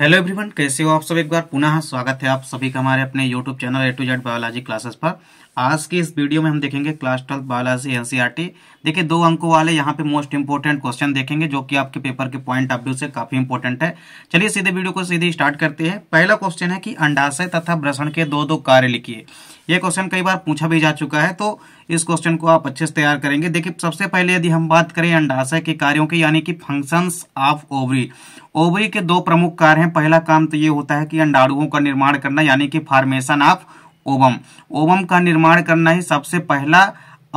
hello everyone कैसे हो आप सब एक बार पुनः स्वागत है आप सभी का हमारे अपने YouTube channel A to Z biology classes पर आज की इस वीडियो में हम देखेंगे क्लास ट्वेल्थ बायोलॉजी एनसीईआरटी देखिए दो अंकों वाले यहाँ पे मोस्ट इंपोर्टेंट क्वेश्चन देखेंगे जो कि आपके पेपर के पॉइंट ऑफ व्यू से काफी इंपोर्टेंट है चलिए सीधे वीडियो को सीधे स्टार्ट करते हैं पहला क्वेश्चन है कि अंडाशय तथा भ्रषण के दो दो कार्य लिखिए यह क्वेश्चन कई बार पूछा भी जा चुका है तो इस क्वेश्चन को आप अच्छे से तैयार करेंगे देखिए सबसे पहले यदि हम बात करें अंडाशय के कार्यों के यानी कि फंक्शंस ऑफ ओवरी ओवरी के दो प्रमुख कार्य हैं पहला काम तो ये होता है कि अंडाणुओं का निर्माण करना यानी कि फॉर्मेशन ऑफ ओवम ओवम का निर्माण करना ही सबसे पहला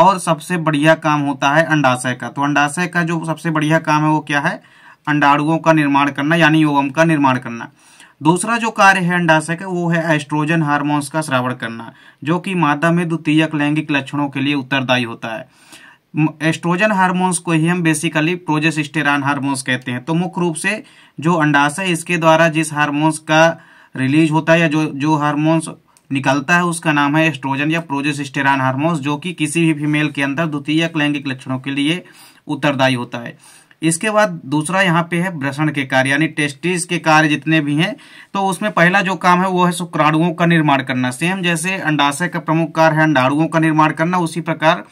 और सबसे बढ़िया काम होता है अंडाशय का तो अंडाशय का जो सबसे बढ़िया काम है वो क्या है अंडाणुओं का निर्माण करना यानी ओवम का निर्माण करना दूसरा जो कार्य है अंडाशय का वो है एस्ट्रोजन हार्मोन्स का श्रावण करना जो कि मादा में द्वितीयक लैंगिक लक्षणों के लिए उत्तरदायी होता है एस्ट्रोजन हार्मोन्स को ही हम बेसिकली प्रोजेस्टेरान हार्मोन्स कहते हैं तो मुख्य रूप से जो अंडाशय इसके द्वारा जिस हार्मोन्स का रिलीज होता है या जो जो हार्मोन्स निकलता है उसका नाम है एस्ट्रोजन या प्रोजेस्टेरान हार्मोन्स जो कि किसी भी फीमेल के अंदर द्वितीयक लैंगिक लक्षणों के लिए उत्तरदायी होता है इसके बाद दूसरा यहाँ पे है भ्रषण के कार्य यानी टेस्टिस के कार्य जितने भी हैं तो उसमें पहला जो काम है वो है शुक्राणुओं का निर्माण करना सेम जैसे अंडाशय का प्रमुख कार्य है अंडाणुओं का निर्माण करना उसी प्रकार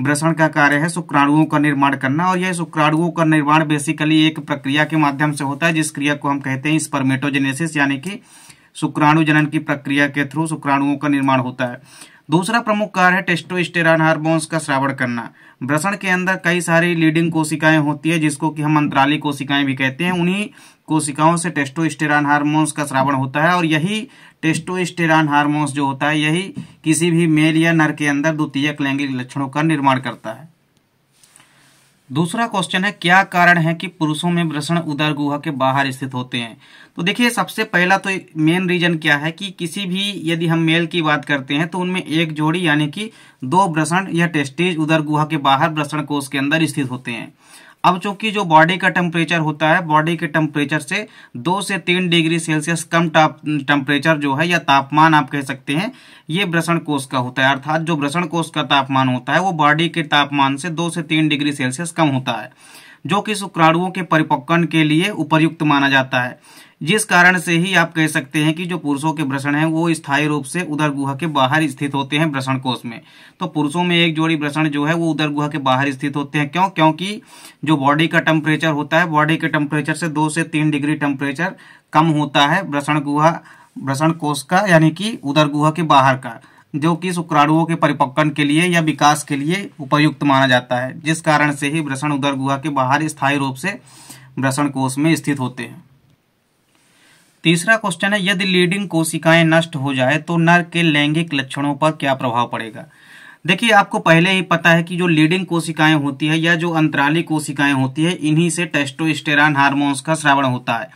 भ्रषण का कार्य है शुक्राणुओं का निर्माण करना और यह शुक्राणुओं का निर्माण बेसिकली एक प्रक्रिया के माध्यम से होता है जिस क्रिया को हम कहते हैं स्पर्मेटोजेनेसिस यानी कि शुक्राणु जनन की प्रक्रिया के थ्रू शुक्राणुओं का निर्माण होता है दूसरा प्रमुख कार्य है टेस्टोस्टेरॉन हार्मोन्स का श्रावण करना भ्रषण के अंदर कई सारी लीडिंग कोशिकाएं होती है जिसको कि हम अंतराली कोशिकाएं भी कहते हैं उन्हीं कोशिकाओं से टेस्टोस्टेरॉन हार्मोन्स का श्रावण होता है और यही टेस्टोस्टेरॉन हार्मोन्स जो होता है यही किसी भी मेल या नर के अंदर द्वितीय लैंगिक लक्षणों का निर्माण करता है दूसरा क्वेश्चन है क्या कारण है कि पुरुषों में वृषण उदर गुहा के बाहर स्थित होते हैं तो देखिए सबसे पहला तो मेन रीजन क्या है कि किसी भी यदि हम मेल की बात करते हैं तो उनमें एक जोड़ी यानी कि दो वृषण या टेस्टीज उदर गुहा के बाहर वृषण कोष के अंदर स्थित होते हैं अब चूंकि जो बॉडी का टेम्परेचर होता है बॉडी के टेम्परेचर से दो से तीन डिग्री सेल्सियस कम टेम्परेचर जो है या तापमान आप कह सकते हैं ये भ्रषण कोष का होता है अर्थात जो भ्रषण कोष का तापमान होता है वो बॉडी के तापमान से दो से तीन डिग्री सेल्सियस कम होता है जो कि शुक्राणुओं के परिपक्वन के लिए उपयुक्त माना जाता है जिस कारण से ही आप कह सकते हैं कि जो पुरुषों के भ्रषण हैं वो स्थायी रूप से उदर गुहा के बाहर स्थित होते हैं भ्रषण कोष में तो पुरुषों में एक जोड़ी भ्रषण जो है वो उदर गुहा के बाहर स्थित होते हैं क्यों क्योंकि जो बॉडी का टेम्परेचर होता है बॉडी के टेम्परेचर से दो से तीन डिग्री टेम्परेचर कम होता है भ्रषण गुहा भ्रषण कोष का यानी कि उदर गुहा के बाहर का जो कि शुक्राणुओं के परिपक्वन के लिए या विकास के लिए उपयुक्त माना जाता है जिस कारण से ही भ्रषण उदर गुहा के बाहर स्थायी रूप से भ्रषण कोष में स्थित होते हैं तीसरा क्वेश्चन है यदि लीडिंग कोशिकाएं नष्ट हो जाए तो नर के लैंगिक लक्षणों पर क्या प्रभाव पड़ेगा देखिए आपको पहले ही पता है कि जो लीडिंग कोशिकाएं होती है या जो अंतराली कोशिकाएं होती है इन्हीं से टेस्टोस्टेरॉन हार्मोन्स का श्रावण होता है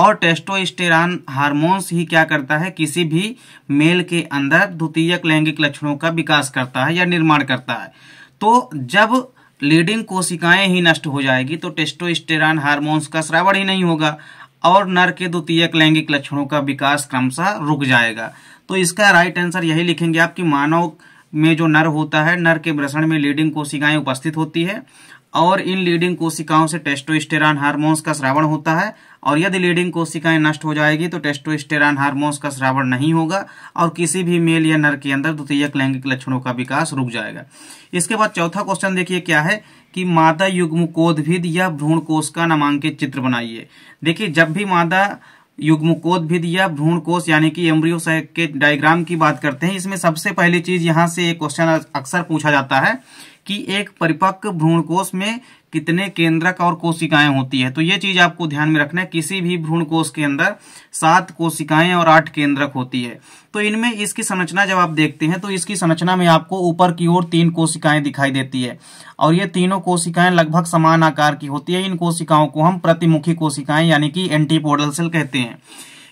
और टेस्टोस्टेरॉन हार्मोन्स ही क्या करता है किसी भी मेल के अंदर द्वितीयक लैंगिक लक्षणों का विकास करता है या निर्माण करता है तो जब लीडिंग कोशिकाएं ही नष्ट हो जाएगी तो टेस्टोस्टेरॉन हार्मोन्स का श्रावण ही नहीं होगा और नर के द्वितीयक लैंगिक लक्षणों का विकास क्रमशः रुक जाएगा तो इसका राइट आंसर यही लिखेंगे आप कि मानव में जो नर होता है नर के भ्रषण में लीडिंग कोशिकाएं उपस्थित होती है और इन लीडिंग कोशिकाओं से टेस्टोस्टेरॉन हार्मोन्स का श्रावण होता है और यदि लीडिंग कोशिकाएं नष्ट हो जाएगी तो टेस्टोस्टेरॉन हार्मोन्स का श्रावण नहीं होगा और किसी भी मेल या नर के अंदर द्वितीयक लैंगिक लक्षणों का विकास रुक जाएगा इसके बाद चौथा क्वेश्चन देखिए क्या है कि मादा युग्मकोदभिद या भ्रूण कोष का नामांकित चित्र बनाइए देखिए जब भी मादा युग्मकोदभिद या भ्रूण कोष यानी कि एम्ब्रियो के डायग्राम की बात करते हैं इसमें सबसे पहली चीज यहाँ से एक क्वेश्चन अक्सर पूछा जाता है कि एक परिपक्व कोष में कितने केंद्रक और कोशिकाएं होती है तो ये चीज आपको ध्यान में रखना है किसी भी भ्रूण कोश के अंदर सात कोशिकाएं और आठ केंद्रक होती है तो इनमें इसकी संरचना जब आप देखते हैं तो इसकी संरचना में आपको ऊपर की ओर तीन कोशिकाएं दिखाई देती है और ये तीनों कोशिकाएं लगभग समान आकार की होती है इन कोशिकाओं को हम प्रतिमुखी कोशिकाएं यानी कि एंटीपोडल सेल कहते हैं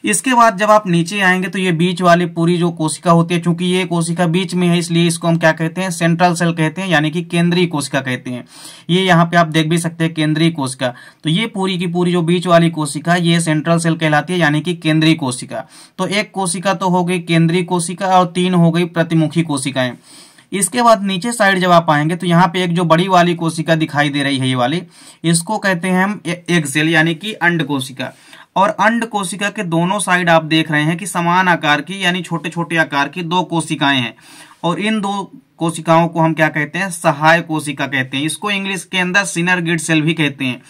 इसके बाद जब आप नीचे आएंगे तो ये बीच वाली पूरी जो कोशिका होती है चूंकि ये कोशिका बीच में है इसलिए इसको हम क्या कहते हैं सेंट्रल सेल कहते हैं यानी कि केंद्रीय कोशिका कहते हैं ये यहाँ पे आप देख भी सकते हैं केंद्रीय कोशिका तो ये पूरी की पूरी जो बीच वाली कोशिका ये सेंट्रल सेल कहलाती है यानी कि केंद्रीय कोशिका तो एक कोशिका तो हो गई केंद्रीय कोशिका और तीन हो गई प्रतिमुखी कोशिकाएं इसके बाद नीचे साइड जब आप आएंगे तो यहाँ पे एक जो बड़ी वाली कोशिका दिखाई दे रही है ये वाली इसको कहते हैं हम एक्सेल सेल यानी कि अंड कोशिका और अंड कोशिका के दोनों साइड आप देख रहे हैं कि समान आकार की यानी छोटे छोटे आकार की दो कोशिकाएं हैं और इन दो कोशिकाओं को हम क्या कहते हैं सहाय कोशिका कहते हैं इसको इंग्लिश के अंदर सिनरगिड सेल भी कहते हैं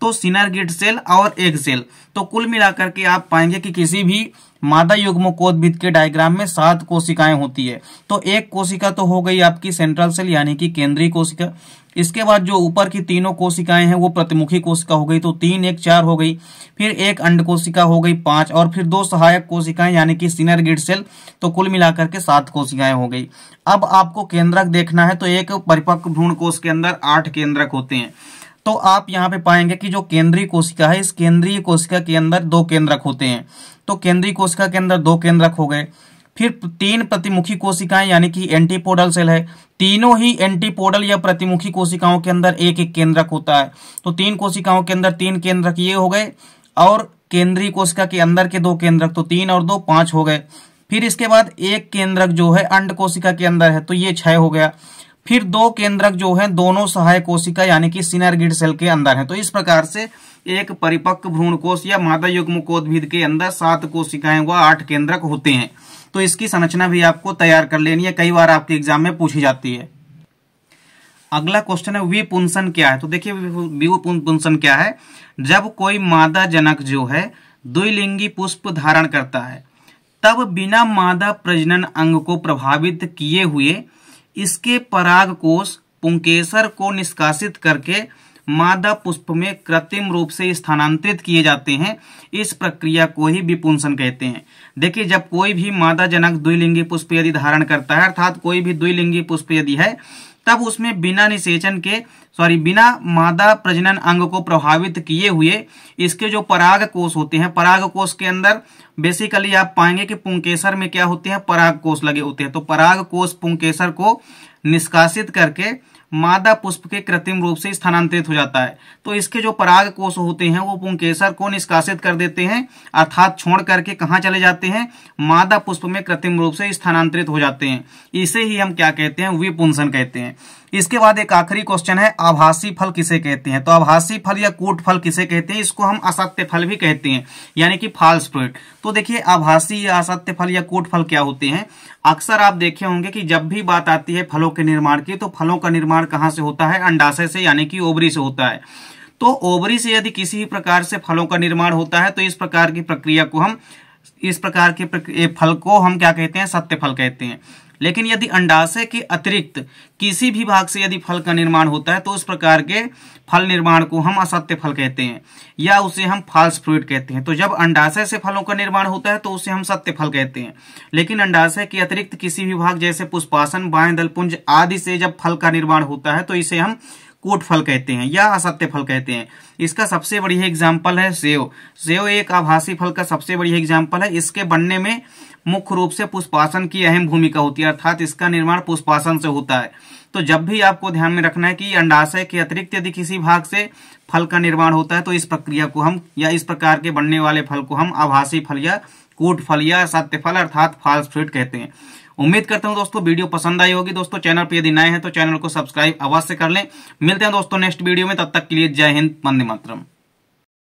तो सिनरगिड सेल और एग सेल तो कुल मिलाकर के आप पाएंगे कि किसी भी मादा युग्मकोद्भिद के डायग्राम में सात कोशिकाएं होती है तो एक कोशिका तो हो गई आपकी सेंट्रल सेल यानी कि केंद्रीय कोशिका इसके बाद जो ऊपर की तीनों कोशिकाएं हैं वो प्रतिमुखी कोशिका हो गई तो तीन एक चार हो गई फिर एक अंड कोशिका हो गई पांच और फिर दो सहायक कोशिकाएं यानी कि सिनर गिड सेल तो कुल मिलाकर के सात कोशिकाएं हो गई अब आपको केंद्रक देखना है तो एक परिपक्व भ्रूण कोष के अंदर आठ केंद्रक होते हैं तो आप यहाँ पे पाएंगे कि जो केंद्रीय कोशिका है इस केंद्रीय कोशिका के अंदर दो केंद्रक होते हैं तो केंद्रीय कोशिका के अंदर दो केंद्रक हो गए फिर तीन प्रतिमुखी कोशिकाएं यानी कि एंटीपोडल सेल है तीनों ही एंटीपोडल या प्रतिमुखी कोशिकाओं के अंदर एक एक केंद्रक होता है तो तीन कोशिकाओं के अंदर तीन केंद्रक ये हो गए और केंद्रीय कोशिका के अंदर के दो केंद्रक तो तीन और दो पांच हो गए फिर इसके बाद एक केंद्रक जो है अंड कोशिका के अंदर है तो ये छह हो गया फिर दो केंद्रक जो है दोनों सहायक कोशिका यानी कि सिनरगिड सेल के अंदर है तो इस प्रकार से एक परिपक्व भ्रूण कोश या मादा युग्म कोदभिद के अंदर सात कोशिकाएं व आठ केंद्रक होते हैं तो इसकी संरचना भी आपको तैयार कर लेनी है कई बार आपके एग्जाम में पूछी जाती है अगला क्वेश्चन है विपुंसन क्या है तो देखिए विपुंसन क्या है जब कोई मादा जनक जो है द्विलिंगी पुष्प धारण करता है तब बिना मादा प्रजनन अंग को प्रभावित किए हुए इसके पराग कोष पुंकेसर को निष्कासित करके मादा पुष्प में कृत्रिम रूप से स्थानांतरित किए जाते हैं इस प्रक्रिया को ही विपुंसन कहते हैं देखिए जब कोई भी मादा जनक द्विलिंगी पुष्प यदि धारण करता है अर्थात कोई भी द्विलिंगी पुष्प यदि है तब उसमें बिना निषेचन के सॉरी बिना मादा प्रजनन अंग को प्रभावित किए हुए इसके जो पराग कोष होते हैं पराग कोष के अंदर बेसिकली आप पाएंगे कि पुंकेसर में क्या होते हैं पराग कोष लगे होते हैं तो पराग कोष पुंकेसर को निष्कासित करके मादा पुष्प के कृत्रिम रूप से स्थानांतरित हो जाता है तो इसके जो पराग कोष होते हैं वो पुंकेसर को निष्कासित कर देते हैं अर्थात छोड़ करके कहा चले जाते हैं मादा पुष्प में कृत्रिम रूप से स्थानांतरित हो जाते हैं इसे ही हम क्या कहते हैं विपुंसन कहते हैं इसके बाद एक आखिरी क्वेश्चन है आभासी फल किसे कहते हैं तो आभासी फल या कूट फल किसे कहते हैं इसको हम असत्य फल भी कहते हैं यानी कि फाल्स फ्रूट तो देखिए आभासी या असत्य फल या कूट फल क्या होते हैं अक्सर आप देखे होंगे कि जब भी बात आती है फलों के निर्माण की तो फलों का निर्माण कहाँ से होता है अंडाशय से यानी कि ओबरी से होता है तो ओबरी से यदि किसी भी प्रकार से फलों का निर्माण होता है तो इस प्रकार की प्रक्रिया को हम इस प्रकार के फल को हम क्या कहते हैं सत्य फल कहते हैं लेकिन यदि अंडाशय के अतिरिक्त किसी भी भाग से यदि फल का निर्माण होता है तो उस प्रकार के फल निर्माण को हम असत्य फल कहते हैं या उसे हम फाल्स फ्रूट कहते हैं तो जब अंडाशय से फलों का निर्माण होता है तो उसे हम सत्य फल कहते हैं लेकिन अंडाशय के अतिरिक्त किसी भी भाग जैसे पुष्पासन बाएं दलपुंज आदि से जब फल का निर्माण होता है तो इसे हम कोट फल कहते हैं या असत्य फल कहते हैं इसका सबसे बढ़िया एग्जाम्पल है सेव सेव एक आभासी फल का सबसे बढ़िया एग्जाम्पल है इसके बनने में मुख्य रूप से पुष्पासन की अहम भूमिका होती है अर्थात इसका निर्माण पुष्पासन से होता है तो जब भी आपको ध्यान में रखना है कि अंडाशय के अतिरिक्त यदि किसी भाग से फल का निर्माण होता है तो इस प्रक्रिया को हम या इस प्रकार के बनने वाले फल को हम आभासी फल या कूट फल या सत्य फल अर्थात फाल्स फ्रूट कहते हैं उम्मीद करता हूं दोस्तों वीडियो पसंद आई होगी दोस्तों चैनल पर यदि नए हैं तो चैनल को सब्सक्राइब अवश्य कर लें मिलते हैं दोस्तों नेक्स्ट वीडियो में तब तक के लिए जय हिंद मंदिर मातरम